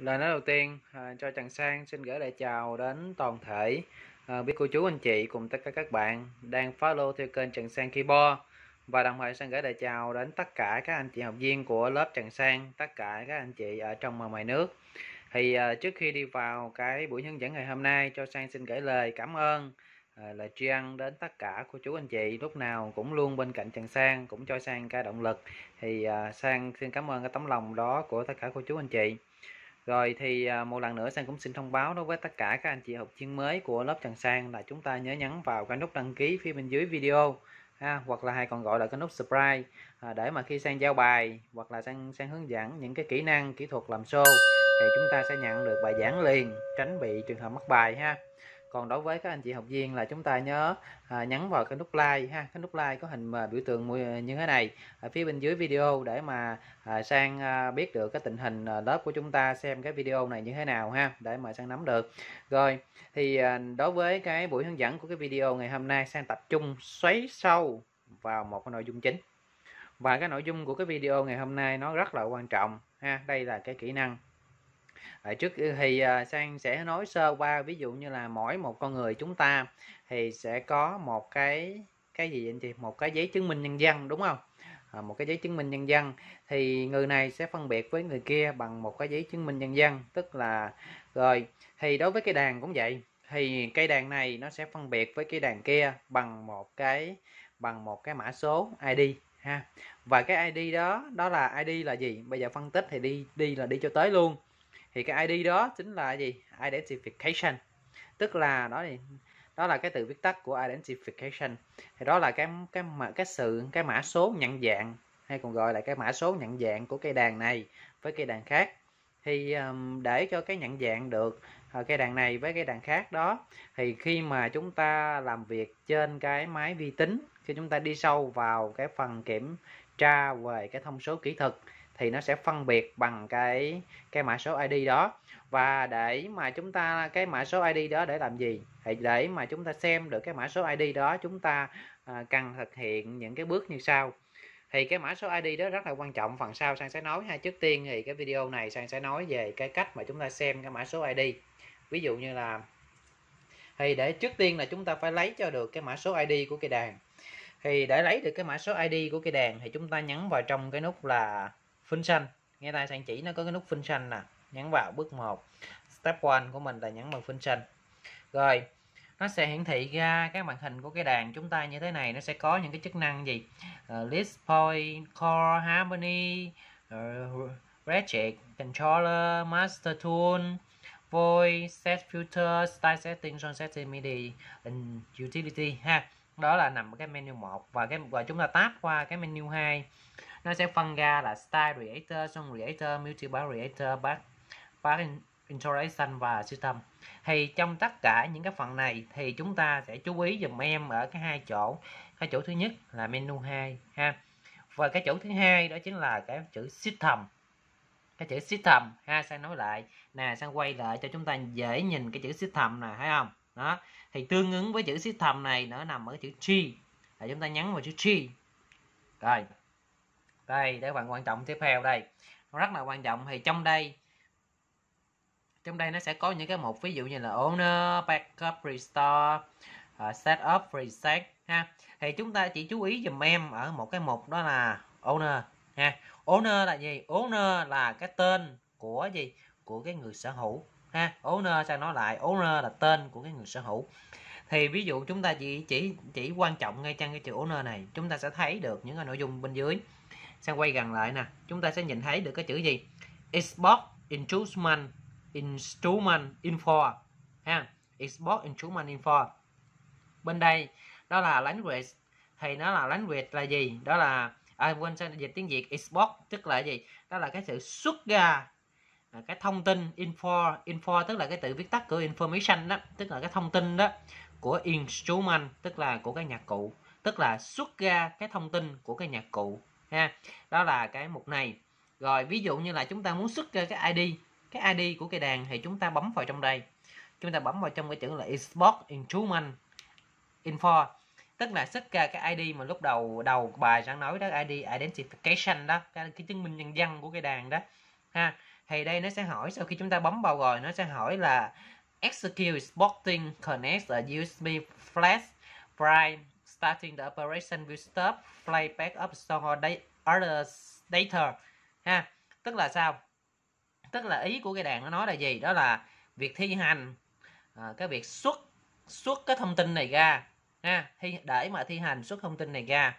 Lời nói đầu tiên à, cho Trần Sang xin gửi lời chào đến toàn thể à, biết cô chú anh chị cùng tất cả các bạn đang follow theo kênh Trần Sang Keyboard và đồng thời xin gửi lời chào đến tất cả các anh chị học viên của lớp Trần Sang, tất cả các anh chị ở trong và ngoài nước. Thì à, trước khi đi vào cái buổi hướng dẫn ngày hôm nay cho Sang xin gửi lời cảm ơn à, lời tri ân đến tất cả cô chú anh chị lúc nào cũng luôn bên cạnh Trần Sang cũng cho Sang cái động lực thì à, Sang xin cảm ơn cái tấm lòng đó của tất cả cô chú anh chị rồi thì à, một lần nữa Sang cũng xin thông báo đối với tất cả các anh chị học viên mới của lớp Trần Sang là chúng ta nhớ nhấn vào cái nút đăng ký phía bên dưới video ha, hoặc là hay còn gọi là cái nút subscribe à, để mà khi Sang giao bài hoặc là Sang, Sang hướng dẫn những cái kỹ năng, kỹ thuật làm show thì chúng ta sẽ nhận được bài giảng liền tránh bị trường hợp mất bài ha còn đối với các anh chị học viên là chúng ta nhớ à, nhấn vào cái nút like ha cái nút like có hình mà biểu tượng như thế này ở phía bên dưới video để mà à, sang à, biết được cái tình hình à, lớp của chúng ta xem cái video này như thế nào ha để mà sang nắm được rồi thì à, đối với cái buổi hướng dẫn của cái video ngày hôm nay sang tập trung xoáy sâu vào một cái nội dung chính và cái nội dung của cái video ngày hôm nay nó rất là quan trọng ha đây là cái kỹ năng à, trước ừ, thì à, sang sẽ nói sơ qua ví dụ như là mỗi một con người chúng ta thì sẽ có một cái cái gì anh chị một cái giấy chứng minh nhân dân đúng không à, một cái giấy chứng minh nhân dân thì người này sẽ phân biệt với người kia bằng một cái giấy chứng minh nhân dân tức là rồi thì đối với cây đàn cũng vậy thì cây đàn này nó sẽ phân biệt với cây đàn kia bằng một cái bằng một cái mã số ID ha và cái ID đó đó là ID là gì bây giờ phân tích thì đi đi là đi cho tới luôn thì cái ID đó chính là gì identification tức là đó thì đó là cái từ viết tắt của identification thì đó là cái cái mà cái sự cái mã số nhận dạng hay còn gọi là cái mã số nhận dạng của cây đàn này với cây đàn khác thì um, để cho cái nhận dạng được à, cây đàn này với cây đàn khác đó thì khi mà chúng ta làm việc trên cái máy vi tính khi chúng ta đi sâu vào cái phần kiểm tra về cái thông số kỹ thuật thì nó sẽ phân biệt bằng cái cái mã số ID đó và để mà chúng ta cái mã số ID đó để làm gì thì để mà chúng ta xem được cái mã số ID đó chúng ta à, cần thực hiện những cái bước như sau thì cái mã số ID đó rất là quan trọng phần sau sang sẽ nói hay trước tiên thì cái video này sang sẽ nói về cái cách mà chúng ta xem cái mã số ID ví dụ như là thì để trước tiên là chúng ta phải lấy cho được cái mã số ID của cây đàn thì để lấy được cái mã số ID của cây đàn thì chúng ta nhấn vào trong cái nút là phun xanh nghe tay sang chỉ nó có cái nút phun xanh nè nhấn vào bước 1 step one của mình là nhấn vào phun xanh rồi nó sẽ hiển thị ra các màn hình của cái đàn chúng ta như thế này nó sẽ có những cái chức năng gì uh, list point core harmony uh, ratchet controller master tool voice set filter style setting sound setting midi and utility ha đó là nằm ở cái menu 1 và cái và chúng ta tap qua cái menu 2 nó sẽ phân ra là style reactor song reactor multiple reactor back back interaction và system thì trong tất cả những cái phần này thì chúng ta sẽ chú ý dùm em ở cái hai chỗ cái chỗ thứ nhất là menu 2 ha và cái chỗ thứ hai đó chính là cái chữ system cái chữ system ha sang nói lại nè sang quay lại cho chúng ta dễ nhìn cái chữ system nè thấy không đó thì tương ứng với chữ system này nó nằm ở chữ chi, là chúng ta nhấn vào chữ chi. rồi đây để bạn quan trọng tiếp theo đây rất là quan trọng thì trong đây trong đây nó sẽ có những cái mục ví dụ như là owner backup restore uh, ờ, setup reset ha thì chúng ta chỉ chú ý dùm em ở một cái mục đó là owner ha owner là gì owner là cái tên của gì của cái người sở hữu ha owner sao nói lại owner là tên của cái người sở hữu thì ví dụ chúng ta chỉ chỉ chỉ quan trọng ngay trong cái chữ owner này chúng ta sẽ thấy được những cái nội dung bên dưới sang quay gần lại nè chúng ta sẽ nhìn thấy được cái chữ gì export instrument instrument info ha export instrument info bên đây đó là language thì nó là language là gì đó là ai à, quên sang dịch tiếng việt export tức là gì đó là cái sự xuất ra à, cái thông tin info info tức là cái tự viết tắt của information đó tức là cái thông tin đó của instrument tức là của cái nhạc cụ tức là xuất ra cái thông tin của cái nhạc cụ ha đó là cái mục này rồi ví dụ như là chúng ta muốn xuất ra cái ID cái ID của cây đàn thì chúng ta bấm vào trong đây chúng ta bấm vào trong cái chữ là export instrument info tức là xuất ra cái ID mà lúc đầu đầu bài sáng nói đó ID identification đó cái, cái chứng minh nhân dân của cây đàn đó ha thì đây nó sẽ hỏi sau khi chúng ta bấm vào rồi nó sẽ hỏi là execute exporting connect a USB flash prime starting the operation will stop playback of up song or other data ha tức là sao tức là ý của cái đàn nó nói là gì đó là việc thi hành à, cái việc xuất xuất cái thông tin này ra ha thi để mà thi hành xuất thông tin này ra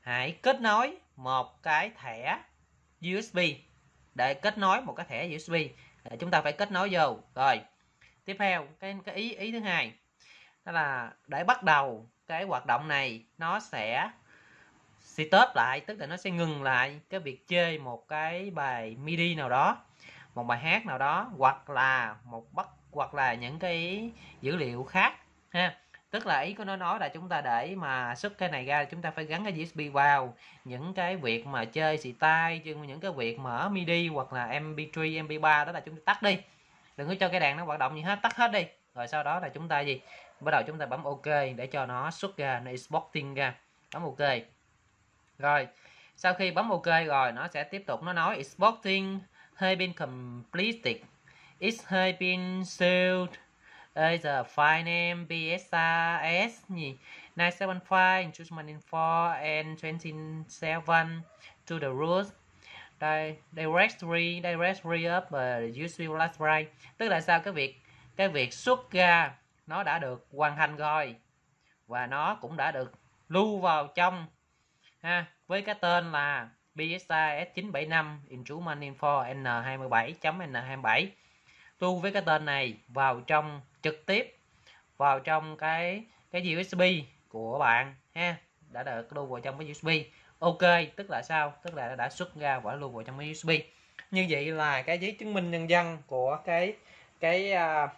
hãy kết nối một cái thẻ USB để kết nối một cái thẻ USB để chúng ta phải kết nối vô rồi tiếp theo cái cái ý ý thứ hai đó là để bắt đầu cái hoạt động này nó sẽ stop lại tức là nó sẽ ngừng lại cái việc chơi một cái bài midi nào đó một bài hát nào đó hoặc là một bất hoặc là những cái dữ liệu khác ha tức là ý của nó nói là chúng ta để mà xuất cái này ra chúng ta phải gắn cái USB vào những cái việc mà chơi xì tay những cái việc mở MIDI hoặc là MP3 MP3 đó là chúng ta tắt đi đừng có cho cái đàn nó hoạt động gì hết tắt hết đi rồi sau đó là chúng ta gì bắt đầu chúng ta bấm ok để cho nó xuất ra nó exporting ra bấm ok rồi sau khi bấm ok rồi nó sẽ tiếp tục nó nói exporting has been completed it has been sealed as a file name PSRS gì 975 2004 and 27 to the root directory directory of uh, USB library tức là sao cái việc cái việc xuất ra nó đã được hoàn thành rồi và nó cũng đã được lưu vào trong ha với cái tên là PSA S975 Instrument Info N27.N27 tu với cái tên này vào trong trực tiếp vào trong cái cái USB của bạn ha đã được lưu vào trong cái USB ok tức là sao tức là đã xuất ra và lưu vào trong cái USB như vậy là cái giấy chứng minh nhân dân của cái cái uh,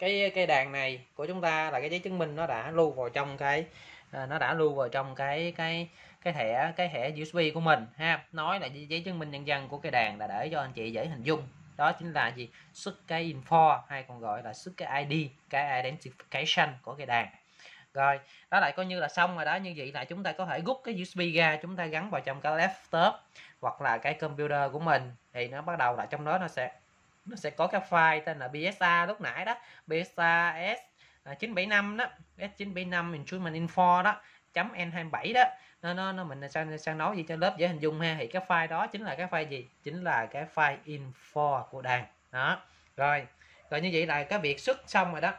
cái cây đàn này của chúng ta là cái giấy chứng minh nó đã lưu vào trong cái à, nó đã lưu vào trong cái cái cái thẻ cái thẻ USB của mình ha nói là giấy chứng minh nhân dân của cây đàn là để cho anh chị dễ hình dung đó chính là gì xuất cái info hay còn gọi là xuất cái ID cái identification của cây đàn rồi đó lại coi như là xong rồi đó như vậy là chúng ta có thể rút cái USB ra chúng ta gắn vào trong cái laptop hoặc là cái computer của mình thì nó bắt đầu là trong đó nó sẽ nó sẽ có cái file tên là BSA lúc nãy đó BSA S975 à, đó S975 Instrument Info đó chấm N27 đó nó nó, nó mình sang sang nói gì cho lớp dễ hình dung ha thì cái file đó chính là cái file gì chính là cái file info của đàn đó rồi rồi như vậy là cái việc xuất xong rồi đó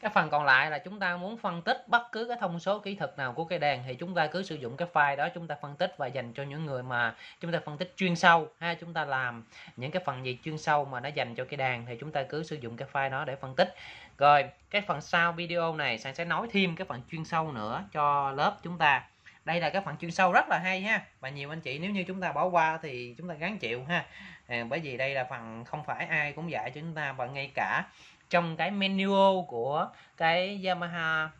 cái phần còn lại là chúng ta muốn phân tích bất cứ cái thông số kỹ thuật nào của cây đàn thì chúng ta cứ sử dụng cái file đó chúng ta phân tích và dành cho những người mà chúng ta phân tích chuyên sâu ha chúng ta làm những cái phần gì chuyên sâu mà nó dành cho cây đàn thì chúng ta cứ sử dụng cái file đó để phân tích rồi cái phần sau video này sẵn sẽ nói thêm cái phần chuyên sâu nữa cho lớp chúng ta đây là cái phần chuyên sâu rất là hay ha và nhiều anh chị nếu như chúng ta bỏ qua thì chúng ta gắng chịu ha ờ, bởi vì đây là phần không phải ai cũng dạy cho chúng ta và ngay cả trong cái manual của cái Yamaha uh,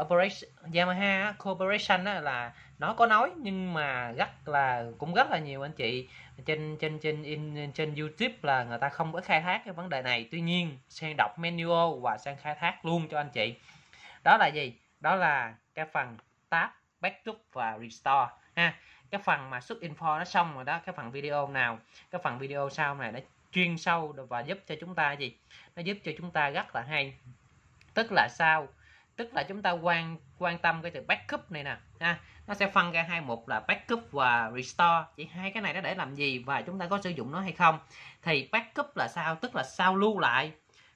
Operation, Yamaha Corporation á, là nó có nói nhưng mà rất là cũng rất là nhiều anh chị trên trên trên in, trên YouTube là người ta không có khai thác cái vấn đề này tuy nhiên sang đọc manual và sang khai thác luôn cho anh chị đó là gì đó là cái phần tab backup và restore ha cái phần mà xuất info nó xong rồi đó cái phần video nào cái phần video sau này nó chuyên sâu và giúp cho chúng ta gì nó giúp cho chúng ta rất là hay tức là sao tức là chúng ta quan quan tâm cái từ backup này nè ha nó sẽ phân ra hai mục là backup và restore chỉ hai cái này nó để làm gì và chúng ta có sử dụng nó hay không thì backup là sao tức là sao lưu lại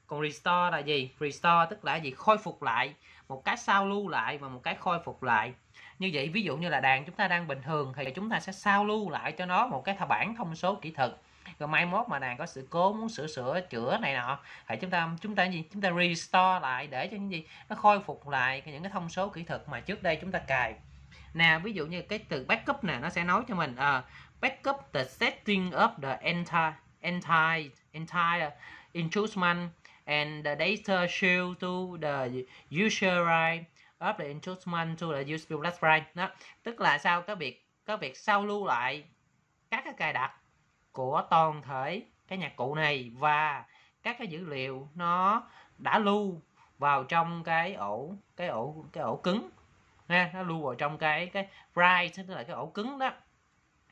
còn restore là gì restore tức là gì khôi phục lại một cái sao lưu lại và một cái khôi phục lại như vậy ví dụ như là đàn chúng ta đang bình thường thì chúng ta sẽ sao lưu lại cho nó một cái bản thông số kỹ thuật rồi mai mốt mà nàng có sự cố muốn sửa sửa chữa này nọ hãy chúng ta chúng ta gì chúng ta restore lại để cho những gì nó khôi phục lại những cái thông số kỹ thuật mà trước đây chúng ta cài nè ví dụ như cái từ backup nè nó sẽ nói cho mình uh, backup the setting of the entire entire entire intrusion and the data shield to the user right up the intrusion to the user right đó tức là sao cái việc có việc sao lưu lại các cái cài đặt của toàn thể cái nhạc cụ này và các cái dữ liệu nó đã lưu vào trong cái ổ cái ổ cái ổ cứng ha nó lưu vào trong cái cái write tức là cái ổ cứng đó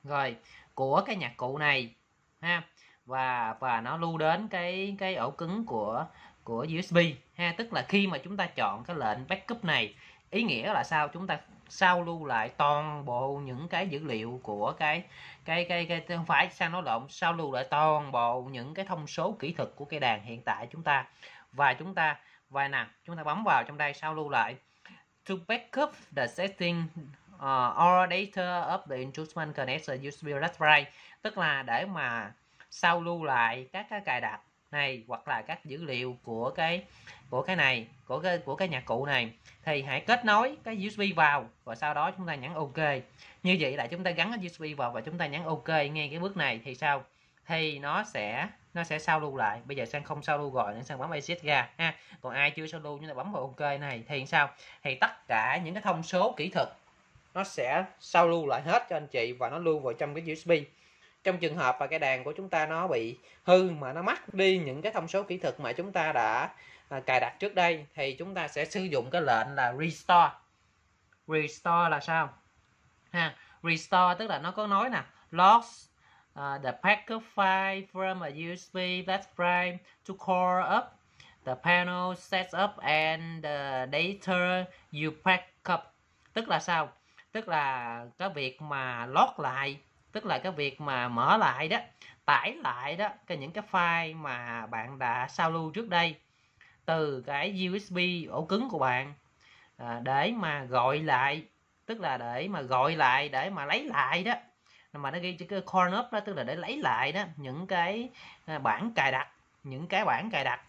rồi của cái nhạc cụ này ha và và nó lưu đến cái cái ổ cứng của của USB ha tức là khi mà chúng ta chọn cái lệnh backup này ý nghĩa là sao chúng ta sao lưu lại toàn bộ những cái dữ liệu của cái cái cái, cái, không phải sao nó động sao lưu lại toàn bộ những cái thông số kỹ thuật của cây đàn hiện tại chúng ta và chúng ta và nào chúng ta bấm vào trong đây sao lưu lại to backup the setting uh, or data of the instrument connected USB raspberry tức là để mà sao lưu lại các cái cài đặt này hoặc là các dữ liệu của cái của cái này của cái của cái nhạc cụ này thì hãy kết nối cái USB vào và sau đó chúng ta nhấn OK như vậy là chúng ta gắn cái USB vào và chúng ta nhấn OK ngay cái bước này thì sao thì nó sẽ nó sẽ sao lưu lại bây giờ sang không sao lưu gọi nên sang bấm exit ra ha còn ai chưa sao lưu chúng ta bấm vào ok này thì sao thì tất cả những cái thông số kỹ thuật nó sẽ sao lưu lại hết cho anh chị và nó lưu vào trong cái usb trong trường hợp mà cái đàn của chúng ta nó bị hư mà nó mất đi những cái thông số kỹ thuật mà chúng ta đã À, cài đặt trước đây thì chúng ta sẽ sử dụng cái lệnh là restore restore là sao ha restore tức là nó có nói nè lost uh, the packet file from a USB that frame to core up the panel setup and the data you pack up tức là sao tức là cái việc mà lock lại tức là cái việc mà mở lại đó tải lại đó cái những cái file mà bạn đã sao lưu trước đây từ cái USB ổ cứng của bạn à, để mà gọi lại tức là để mà gọi lại để mà lấy lại đó mà nó ghi chữ cái corn up đó tức là để lấy lại đó những cái à, bản cài đặt những cái bản cài đặt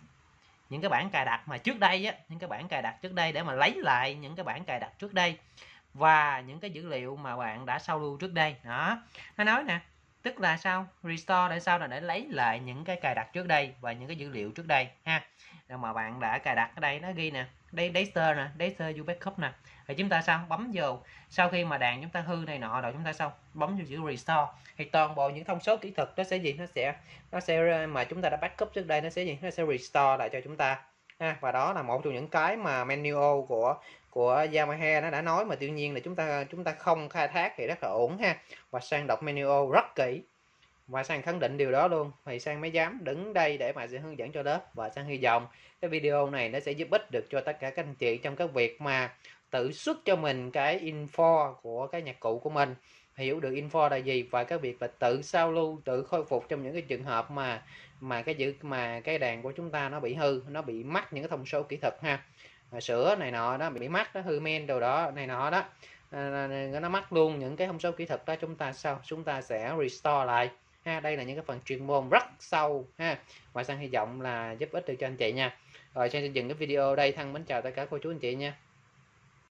những cái bản cài đặt mà trước đây á những cái bản cài đặt trước đây để mà lấy lại những cái bản cài đặt trước đây và những cái dữ liệu mà bạn đã sao lưu trước đây đó nó nói nè tức là sao restore để sao là để lấy lại những cái cài đặt trước đây và những cái dữ liệu trước đây ha mà bạn đã cài đặt ở đây nó ghi nè đây Dexter nè Dexter u backup nè thì chúng ta sao bấm vô sau khi mà đàn chúng ta hư này nọ rồi chúng ta xong, bấm vô chữ restore thì toàn bộ những thông số kỹ thuật nó sẽ gì nó sẽ nó sẽ mà chúng ta đã backup trước đây nó sẽ gì nó sẽ restore lại cho chúng ta ha và đó là một trong những cái mà manual của của Yamaha nó đã nói mà tuy nhiên là chúng ta chúng ta không khai thác thì rất là ổn ha và sang đọc manual rất kỹ và sang khẳng định điều đó luôn thầy sang mới dám đứng đây để mà sẽ hướng dẫn cho lớp và sang hy vọng cái video này nó sẽ giúp ích được cho tất cả các anh chị trong các việc mà tự xuất cho mình cái info của cái nhạc cụ của mình hiểu được info là gì và cái việc là tự sao lưu tự khôi phục trong những cái trường hợp mà mà cái dự mà cái đàn của chúng ta nó bị hư nó bị mắc những cái thông số kỹ thuật ha sữa này nọ đó bị mắc nó hư men đồ đó này nọ đó ờ, nó mắc luôn những cái thông số kỹ thuật đó chúng ta sao chúng ta sẽ restore lại ha đây là những cái phần chuyên môn rất sâu ha ngoại sang hy vọng là giúp ích được cho anh chị nha rồi sang dừng cái video đây thân mến chào tất cả cô chú anh chị nha